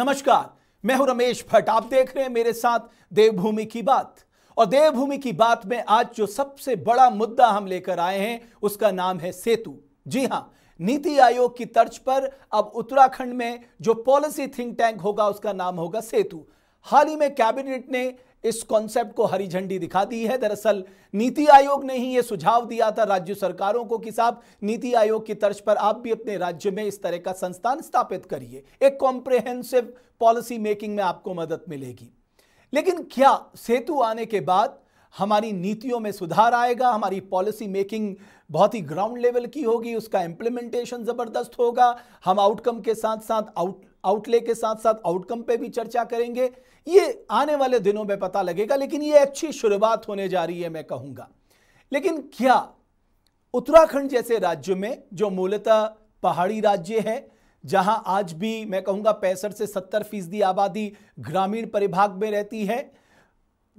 नमस्कार मैं हूं रमेश भट्ट आप देख रहे हैं मेरे साथ देवभूमि की बात और देवभूमि की बात में आज जो सबसे बड़ा मुद्दा हम लेकर आए हैं उसका नाम है सेतु जी हां नीति आयोग की तर्ज पर अब उत्तराखंड में जो पॉलिसी थिंक टैंक होगा उसका नाम होगा सेतु हाल ही में कैबिनेट ने इस कॉन्सेप्ट को हरी झंडी दिखा दी है दरअसल नीति आयोग ने ही यह सुझाव दिया था राज्य सरकारों को कि साहब नीति आयोग की तर्ज पर आप भी अपने राज्य में इस तरह का संस्थान स्थापित करिए एक कॉम्प्रिहेंसिव पॉलिसी मेकिंग में आपको मदद मिलेगी लेकिन क्या सेतु आने के बाद हमारी नीतियों में सुधार आएगा हमारी पॉलिसी मेकिंग बहुत ही ग्राउंड लेवल की होगी उसका इम्प्लीमेंटेशन ज़बरदस्त होगा हम आउटकम के साथ साथ आउट आउटले के साथ साथ आउटकम पे भी चर्चा करेंगे ये आने वाले दिनों में पता लगेगा लेकिन ये अच्छी शुरुआत होने जा रही है मैं कहूँगा लेकिन क्या उत्तराखंड जैसे राज्य में जो मूलतः पहाड़ी राज्य है जहां आज भी मैं कहूंगा पैंसठ से सत्तर फीसदी आबादी ग्रामीण परिभाग में रहती है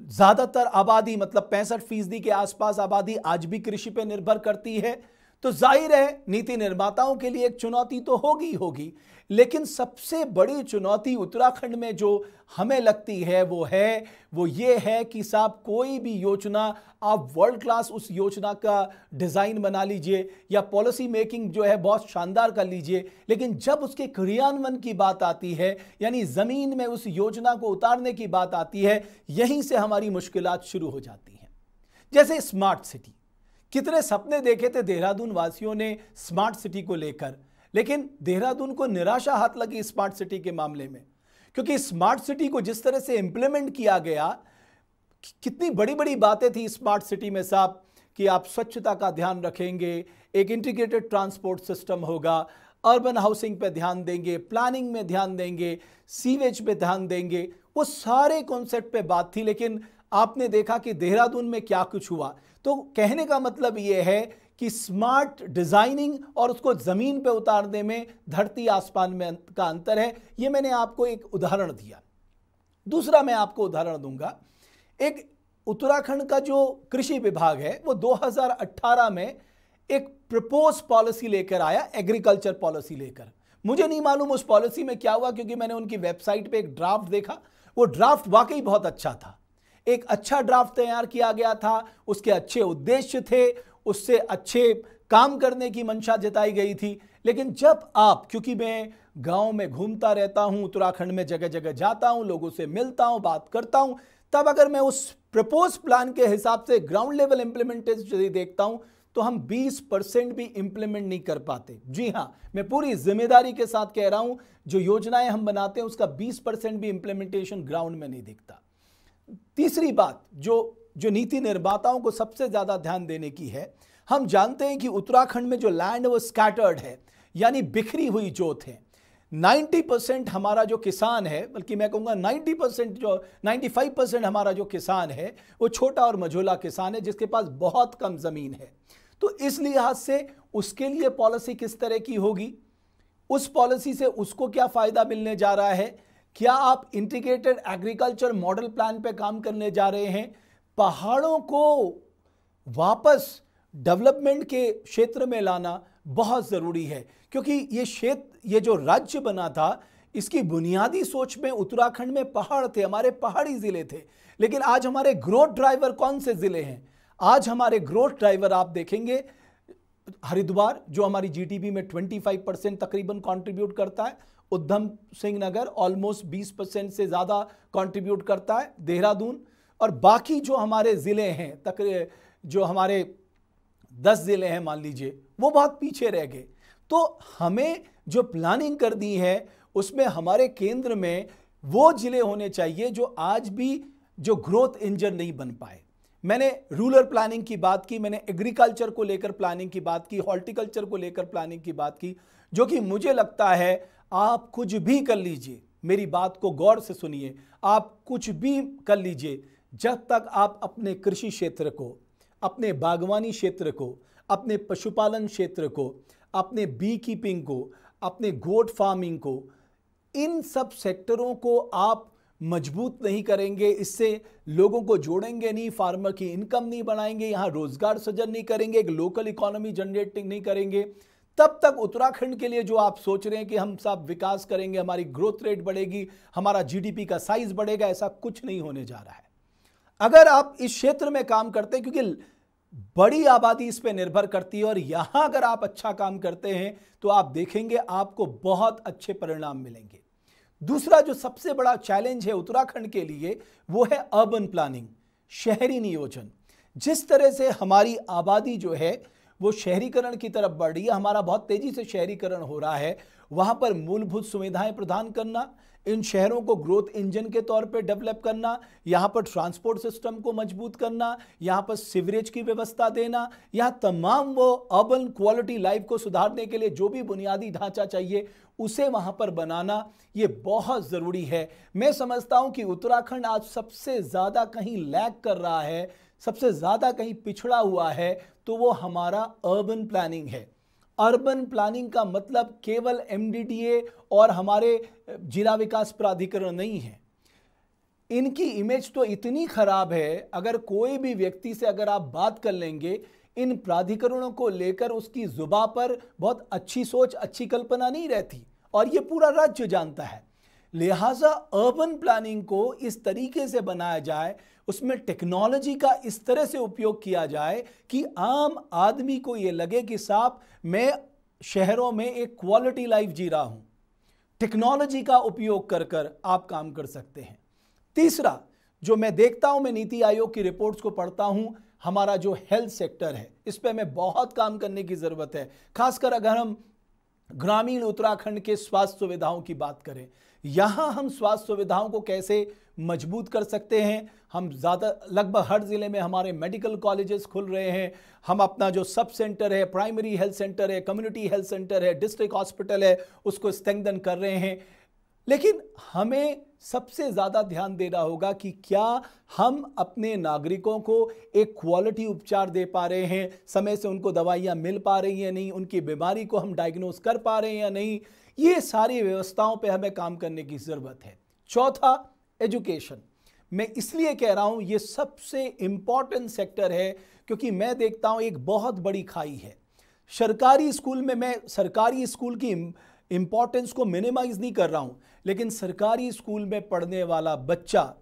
ज़्यादातर आबादी मतलब पैंसठ फीसदी के आसपास आबादी आज भी कृषि पर निर्भर करती है तो जाहिर है नीति निर्माताओं के लिए एक चुनौती तो होगी होगी लेकिन सबसे बड़ी चुनौती उत्तराखंड में जो हमें लगती है वो है वो ये है कि साहब कोई भी योजना आप वर्ल्ड क्लास उस योजना का डिज़ाइन बना लीजिए या पॉलिसी मेकिंग जो है बहुत शानदार कर लीजिए लेकिन जब उसके क्रियान्वयन की बात आती है यानी ज़मीन में उस योजना को उतारने की बात आती है यहीं से हमारी मुश्किल शुरू हो जाती हैं जैसे स्मार्ट सिटी कितने सपने देखे थे देहरादून वासियों ने स्मार्ट सिटी को लेकर लेकिन देहरादून को निराशा हाथ लगी स्मार्ट सिटी के मामले में क्योंकि स्मार्ट सिटी को जिस तरह से इंप्लीमेंट किया गया कितनी बड़ी बड़ी बातें थी स्मार्ट सिटी में साहब कि आप स्वच्छता का ध्यान रखेंगे एक इंटीग्रेटेड ट्रांसपोर्ट सिस्टम होगा अर्बन हाउसिंग पे ध्यान देंगे प्लानिंग में ध्यान देंगे सीवेज पे ध्यान देंगे वो सारे कॉन्सेप्ट पे बात थी लेकिन आपने देखा कि देहरादून में क्या कुछ हुआ तो कहने का मतलब ये है कि स्मार्ट डिज़ाइनिंग और उसको ज़मीन पे उतारने में धरती आसमान में का अंतर है ये मैंने आपको एक उदाहरण दिया दूसरा मैं आपको उदाहरण दूंगा एक उत्तराखंड का जो कृषि विभाग है वो 2018 में एक प्रपोज पॉलिसी लेकर आया एग्रीकल्चर पॉलिसी लेकर मुझे नहीं मालूम उस पॉलिसी में क्या हुआ क्योंकि मैंने उनकी वेबसाइट पे एक ड्राफ्ट देखा वो ड्राफ्ट वाकई बहुत अच्छा था एक अच्छा ड्राफ्ट तैयार किया गया था उसके अच्छे उद्देश्य थे उससे अच्छे काम करने की मंशा जताई गई थी लेकिन जब आप क्योंकि मैं गांव में घूमता रहता हूं उत्तराखंड में जगह जगह जाता हूं लोगों से मिलता हूं बात करता हूं तब अगर मैं उस प्रपोज प्लान के हिसाब से ग्राउंड लेवल इंप्लीमेंटेशन यदि देखता हूं तो हम 20 परसेंट भी इंप्लीमेंट नहीं कर पाते जी हां मैं पूरी जिम्मेदारी के साथ कह रहा हूं जो योजनाएं हम बनाते हैं उसका 20 परसेंट भी इंप्लीमेंटेशन ग्राउंड में नहीं दिखता तीसरी बात जो जो नीति निर्माताओं को सबसे ज़्यादा ध्यान देने की है हम जानते हैं कि उत्तराखंड में जो लैंड वो स्कैटर्ड है यानी बिखरी हुई जोत है 90 परसेंट हमारा जो किसान है बल्कि मैं कहूँगा 90 परसेंट जो 95 परसेंट हमारा जो किसान है वो छोटा और मझोला किसान है जिसके पास बहुत कम ज़मीन है तो इस लिहाज से उसके लिए पॉलिसी किस तरह की होगी उस पॉलिसी से उसको क्या फ़ायदा मिलने जा रहा है क्या आप इंटीग्रेटेड एग्रीकल्चर मॉडल प्लान पे काम करने जा रहे हैं पहाड़ों को वापस डेवलपमेंट के क्षेत्र में लाना बहुत ज़रूरी है क्योंकि ये क्षेत्र ये जो राज्य बना था इसकी बुनियादी सोच में उत्तराखंड में पहाड़ थे हमारे पहाड़ी ज़िले थे लेकिन आज हमारे ग्रोथ ड्राइवर कौन से ज़िले हैं आज हमारे ग्रोथ ड्राइवर आप देखेंगे हरिद्वार जो हमारी जीडीपी में 25 परसेंट तकरीबन कंट्रीब्यूट करता है उद्धम सिंह नगर ऑलमोस्ट 20 परसेंट से ज़्यादा कंट्रीब्यूट करता है देहरादून और बाकी जो हमारे ज़िले हैं तक जो हमारे दस ज़िले हैं मान लीजिए वो बहुत पीछे रह गए तो हमें जो प्लानिंग कर दी है उसमें हमारे केंद्र में वो ज़िले होने चाहिए जो आज भी जो ग्रोथ इंजन नहीं बन पाए मैंने रूरल प्लानिंग की बात की मैंने एग्रीकल्चर को लेकर प्लानिंग की बात की हॉर्टिकल्चर को लेकर प्लानिंग की बात की जो कि मुझे लगता है आप कुछ भी कर लीजिए मेरी बात को गौर से सुनिए आप कुछ भी कर लीजिए जब तक आप अपने कृषि क्षेत्र को अपने बागवानी क्षेत्र को अपने पशुपालन क्षेत्र को अपने बी कीपिंग को अपने गोट फार्मिंग को इन सब सेक्टरों को आप मजबूत नहीं करेंगे इससे लोगों को जोड़ेंगे नहीं फार्मर की इनकम नहीं बनाएंगे यहाँ रोज़गार सृजन नहीं करेंगे एक लोकल इकोनॉमी जनरेटिंग नहीं करेंगे तब तक उत्तराखंड के लिए जो आप सोच रहे हैं कि हम सब विकास करेंगे हमारी ग्रोथ रेट बढ़ेगी हमारा जीडीपी का साइज बढ़ेगा ऐसा कुछ नहीं होने जा रहा है अगर आप इस क्षेत्र में काम करते हैं क्योंकि बड़ी आबादी इस पर निर्भर करती है और यहाँ अगर आप अच्छा काम करते हैं तो आप देखेंगे आपको बहुत अच्छे परिणाम मिलेंगे दूसरा जो सबसे बड़ा चैलेंज है उत्तराखंड के लिए वो है अर्बन प्लानिंग शहरी नियोजन जिस तरह से हमारी आबादी जो है वो शहरीकरण की तरफ बढ़ रही है हमारा बहुत तेज़ी से शहरीकरण हो रहा है वहाँ पर मूलभूत सुविधाएं प्रदान करना इन शहरों को ग्रोथ इंजन के तौर पे डेवलप करना यहाँ पर ट्रांसपोर्ट सिस्टम को मजबूत करना यहाँ पर सिवरेज की व्यवस्था देना यहाँ तमाम वो अर्बन क्वालिटी लाइफ को सुधारने के लिए जो भी बुनियादी ढांचा चाहिए उसे वहाँ पर बनाना ये बहुत ज़रूरी है मैं समझता हूँ कि उत्तराखंड आज सबसे ज़्यादा कहीं लैग कर रहा है सबसे ज़्यादा कहीं पिछड़ा हुआ है तो वो हमारा अर्बन प्लानिंग है अर्बन प्लानिंग का मतलब केवल एम और हमारे जिला विकास प्राधिकरण नहीं है इनकी इमेज तो इतनी ख़राब है अगर कोई भी व्यक्ति से अगर आप बात कर लेंगे इन प्राधिकरणों को लेकर उसकी जुबा पर बहुत अच्छी सोच अच्छी कल्पना नहीं रहती और ये पूरा राज्य जानता है लिहाजा अर्बन प्लानिंग को इस तरीके से बनाया जाए उसमें टेक्नोलॉजी का इस तरह से उपयोग किया जाए कि आम आदमी को ये लगे कि साहब मैं शहरों में एक क्वालिटी लाइफ जी रहा हूँ टेक्नोलॉजी का उपयोग कर कर आप काम कर सकते हैं तीसरा जो मैं देखता हूँ मैं नीति आयोग की रिपोर्ट्स को पढ़ता हूँ हमारा जो हेल्थ सेक्टर है इस पर हमें बहुत काम करने की ज़रूरत है खासकर अगर हम ग्रामीण उत्तराखंड के स्वास्थ्य सुविधाओं की बात करें यहाँ हम स्वास्थ्य सुविधाओं को कैसे मजबूत कर सकते हैं हम ज़्यादा लगभग हर ज़िले में हमारे मेडिकल कॉलेजेस खुल रहे हैं हम अपना जो सब सेंटर है प्राइमरी हेल्थ सेंटर है कम्युनिटी हेल्थ सेंटर है डिस्ट्रिक्ट हॉस्पिटल है उसको स्ट्रेंथन कर रहे हैं लेकिन हमें सबसे ज़्यादा ध्यान देना होगा कि क्या हम अपने नागरिकों को एक क्वालिटी उपचार दे पा रहे हैं समय से उनको दवाइयाँ मिल पा रही हैं नहीं उनकी बीमारी को हम डायग्नोस कर पा रहे हैं या नहीं ये सारी व्यवस्थाओं पे हमें काम करने की ज़रूरत है चौथा एजुकेशन मैं इसलिए कह रहा हूँ ये सबसे इम्पॉर्टेंट सेक्टर है क्योंकि मैं देखता हूँ एक बहुत बड़ी खाई है सरकारी स्कूल में मैं सरकारी स्कूल की इम्पॉर्टेंस को मिनिमाइज नहीं कर रहा हूँ लेकिन सरकारी स्कूल में पढ़ने वाला बच्चा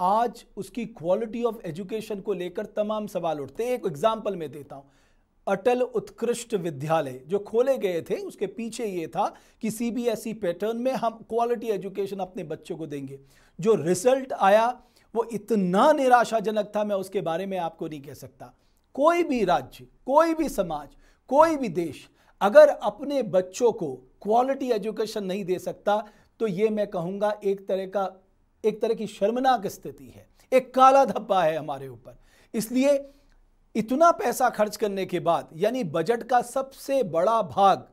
आज उसकी क्वालिटी ऑफ एजुकेशन को लेकर तमाम सवाल उठते हैं एक एग्जाम्पल मैं देता हूँ अटल उत्कृष्ट विद्यालय जो खोले गए थे उसके पीछे ये था कि सीबीएसई पैटर्न e में हम क्वालिटी एजुकेशन अपने बच्चों को देंगे जो रिजल्ट आया वो इतना निराशाजनक था मैं उसके बारे में आपको नहीं कह सकता कोई भी राज्य कोई भी समाज कोई भी देश अगर अपने बच्चों को क्वालिटी एजुकेशन नहीं दे सकता तो ये मैं कहूँगा एक तरह का एक तरह की शर्मनाक स्थिति है एक काला धब्बा है हमारे ऊपर इसलिए इतना पैसा खर्च करने के बाद यानी बजट का सबसे बड़ा भाग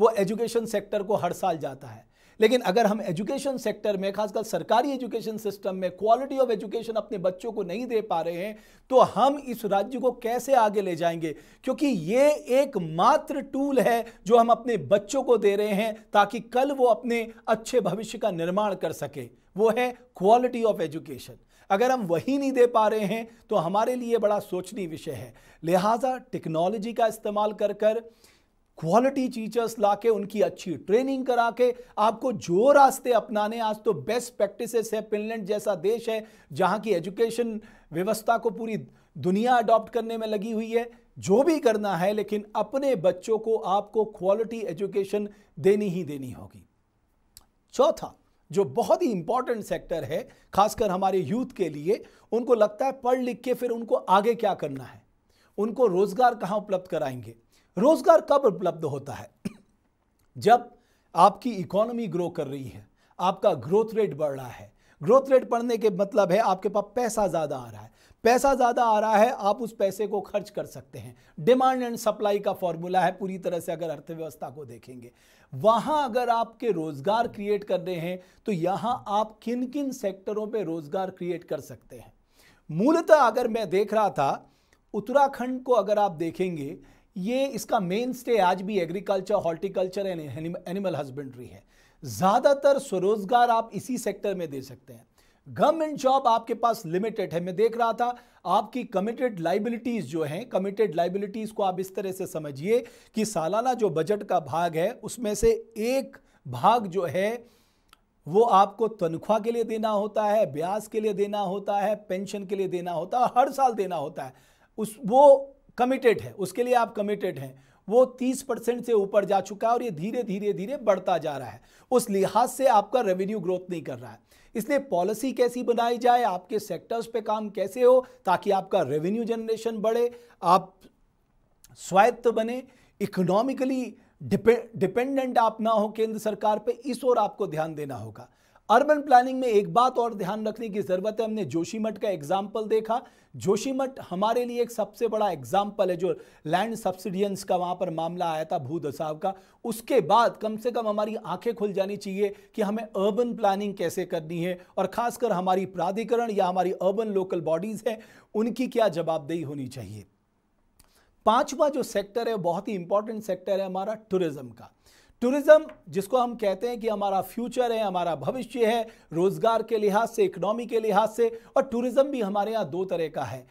वो एजुकेशन सेक्टर को हर साल जाता है लेकिन अगर हम एजुकेशन सेक्टर में खासकर सरकारी एजुकेशन सिस्टम में क्वालिटी ऑफ एजुकेशन अपने बच्चों को नहीं दे पा रहे हैं तो हम इस राज्य को कैसे आगे ले जाएंगे क्योंकि ये एक मात्र टूल है जो हम अपने बच्चों को दे रहे हैं ताकि कल वो अपने अच्छे भविष्य का निर्माण कर सके वो है क्वालिटी ऑफ एजुकेशन अगर हम वही नहीं दे पा रहे हैं तो हमारे लिए बड़ा सोचनी विषय है लिहाजा टेक्नोलॉजी का इस्तेमाल कर कर क्वालिटी टीचर्स लाके उनकी अच्छी ट्रेनिंग करा के आपको जो रास्ते अपनाने आज तो बेस्ट प्रैक्टिसेस है फिनलैंड जैसा देश है जहाँ की एजुकेशन व्यवस्था को पूरी दुनिया अडॉप्ट करने में लगी हुई है जो भी करना है लेकिन अपने बच्चों को आपको क्वालिटी एजुकेशन देनी ही देनी होगी चौथा जो बहुत ही इंपॉर्टेंट सेक्टर है खासकर हमारे यूथ के लिए उनको लगता है पढ़ लिख के फिर उनको आगे क्या करना है उनको रोजगार कहाँ उपलब्ध कराएंगे रोजगार कब उपलब्ध होता है जब आपकी इकोनॉमी ग्रो कर रही है आपका ग्रोथ रेट बढ़ रहा है ग्रोथ रेट बढ़ने के मतलब है आपके पास पैसा ज़्यादा आ रहा है पैसा ज़्यादा आ रहा है आप उस पैसे को खर्च कर सकते हैं डिमांड एंड सप्लाई का फॉर्मूला है पूरी तरह से अगर अर्थव्यवस्था को देखेंगे वहाँ अगर आपके रोज़गार क्रिएट कर रहे हैं तो यहाँ आप किन किन सेक्टरों पर रोज़गार क्रिएट कर सकते हैं मूलतः अगर मैं देख रहा था उत्तराखंड को अगर आप देखेंगे ये इसका मेन स्टे आज भी agriculture horticulture and animal husbandry है ज़्यादातर स्वरोजगार आप इसी सेक्टर में दे सकते हैं गवर्नमेंट जॉब आपके पास लिमिटेड है मैं देख रहा था आपकी कमिटेड लाइबिलिटीज़ जो हैं कमिटेड लाइबिलिटीज़ को आप इस तरह से समझिए कि सालाना जो बजट का भाग है उसमें से एक भाग जो है वो आपको तनख्वाह के लिए देना होता है ब्याज के लिए देना होता है पेंशन के लिए देना होता है हर साल देना होता है उस वो कमिटेड है उसके लिए आप कमिटेड हैं वो 30 परसेंट से ऊपर जा चुका है और ये धीरे धीरे धीरे बढ़ता जा रहा है उस लिहाज से आपका रेवेन्यू ग्रोथ नहीं कर रहा है इसलिए पॉलिसी कैसी बनाई जाए आपके सेक्टर्स पे काम कैसे हो ताकि आपका रेवेन्यू जनरेशन बढ़े आप स्वायत्त बने इकोनॉमिकली डिपेंडेंट आप ना हो केंद्र सरकार पे इस ओर आपको ध्यान देना होगा अर्बन प्लानिंग में एक बात और ध्यान रखने की ज़रूरत है हमने जोशीमठ का एग्जाम्पल देखा जोशीमठ हमारे लिए एक सबसे बड़ा एग्जाम्पल है जो लैंड सब्सिडियंस का वहां पर मामला आया था भू दसाव का उसके बाद कम से कम हमारी आंखें खुल जानी चाहिए कि हमें अर्बन प्लानिंग कैसे करनी है और खासकर हमारी प्राधिकरण या हमारी अर्बन लोकल बॉडीज़ हैं उनकी क्या जवाबदेही होनी चाहिए पांचवा जो सेक्टर है बहुत ही इंपॉर्टेंट सेक्टर है हमारा टूरिज्म का टूरिज़्म जिसको हम कहते हैं कि हमारा फ्यूचर है हमारा भविष्य है रोज़गार के लिहाज से इकनॉमी के लिहाज से और टूरिज़्म भी हमारे यहाँ दो तरह का है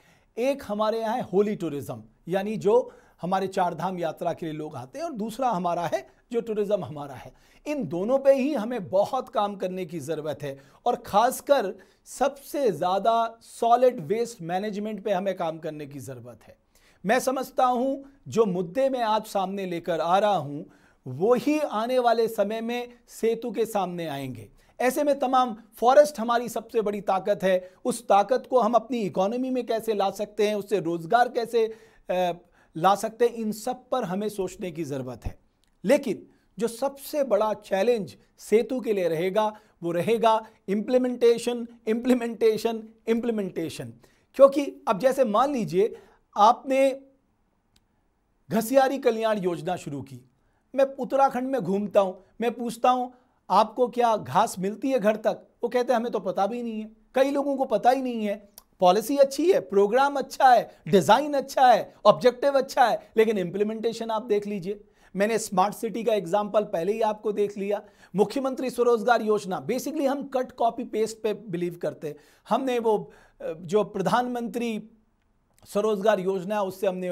एक हमारे यहाँ है होली टूरिज़्म यानी जो हमारे चार धाम यात्रा के लिए लोग आते हैं और दूसरा हमारा है जो टूरिज़्म हमारा है इन दोनों पे ही हमें बहुत काम करने की ज़रूरत है और ख़ासकर सबसे ज़्यादा सॉलिड वेस्ट मैनेजमेंट पे हमें काम करने की ज़रूरत है मैं समझता हूँ जो मुद्दे मैं आज सामने लेकर आ रहा हूँ वो ही आने वाले समय में सेतु के सामने आएंगे ऐसे में तमाम फॉरेस्ट हमारी सबसे बड़ी ताकत है उस ताकत को हम अपनी इकोनॉमी में कैसे ला सकते हैं उससे रोज़गार कैसे ला सकते हैं इन सब पर हमें सोचने की ज़रूरत है लेकिन जो सबसे बड़ा चैलेंज सेतु के लिए रहेगा वो रहेगा इम्प्लीमेंटेशन इम्प्लीमेंटेशन इम्प्लीमेंटेशन क्योंकि अब जैसे मान लीजिए आपने घसियारी कल्याण योजना शुरू की मैं उत्तराखंड में घूमता हूँ मैं पूछता हूँ आपको क्या घास मिलती है घर तक वो कहते हैं हमें तो पता भी नहीं है कई लोगों को पता ही नहीं है पॉलिसी अच्छी है प्रोग्राम अच्छा है डिज़ाइन अच्छा है ऑब्जेक्टिव अच्छा है लेकिन इम्प्लीमेंटेशन आप देख लीजिए मैंने स्मार्ट सिटी का एग्जाम्पल पहले ही आपको देख लिया मुख्यमंत्री स्वरोजगार योजना बेसिकली हम कट कॉपी पेस्ट पे बिलीव करते हैं हमने वो जो प्रधानमंत्री स्वरोजगार योजना है उससे हमने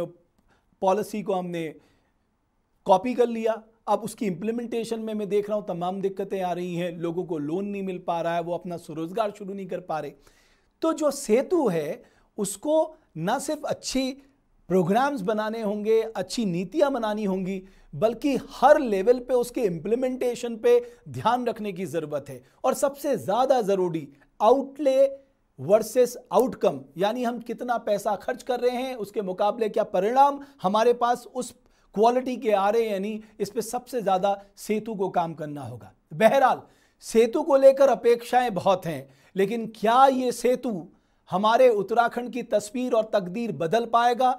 पॉलिसी को हमने कॉपी कर लिया अब उसकी इम्प्लीमेंटेशन में मैं देख रहा हूँ तमाम दिक्कतें आ रही हैं लोगों को लोन नहीं मिल पा रहा है वो अपना स्वरोजगार शुरू नहीं कर पा रहे तो जो सेतु है उसको ना सिर्फ अच्छी प्रोग्राम्स बनाने होंगे अच्छी नीतियां बनानी होंगी बल्कि हर लेवल पे उसके इम्प्लीमेंटेशन पे ध्यान रखने की ज़रूरत है और सबसे ज़्यादा ज़रूरी आउटले वर्सेस आउटकम यानी हम कितना पैसा खर्च कर रहे हैं उसके मुकाबले क्या परिणाम हमारे पास उस क्वालिटी के आ रहे हैं यानी इस पर सबसे ज़्यादा सेतु को काम करना होगा बहरहाल सेतु को लेकर अपेक्षाएं बहुत हैं लेकिन क्या ये सेतु हमारे उत्तराखंड की तस्वीर और तकदीर बदल पाएगा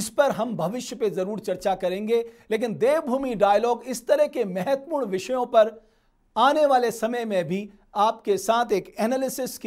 इस पर हम भविष्य पे ज़रूर चर्चा करेंगे लेकिन देवभूमि डायलॉग इस तरह के महत्वपूर्ण विषयों पर आने वाले समय में भी आपके साथ एक एनालिसिस की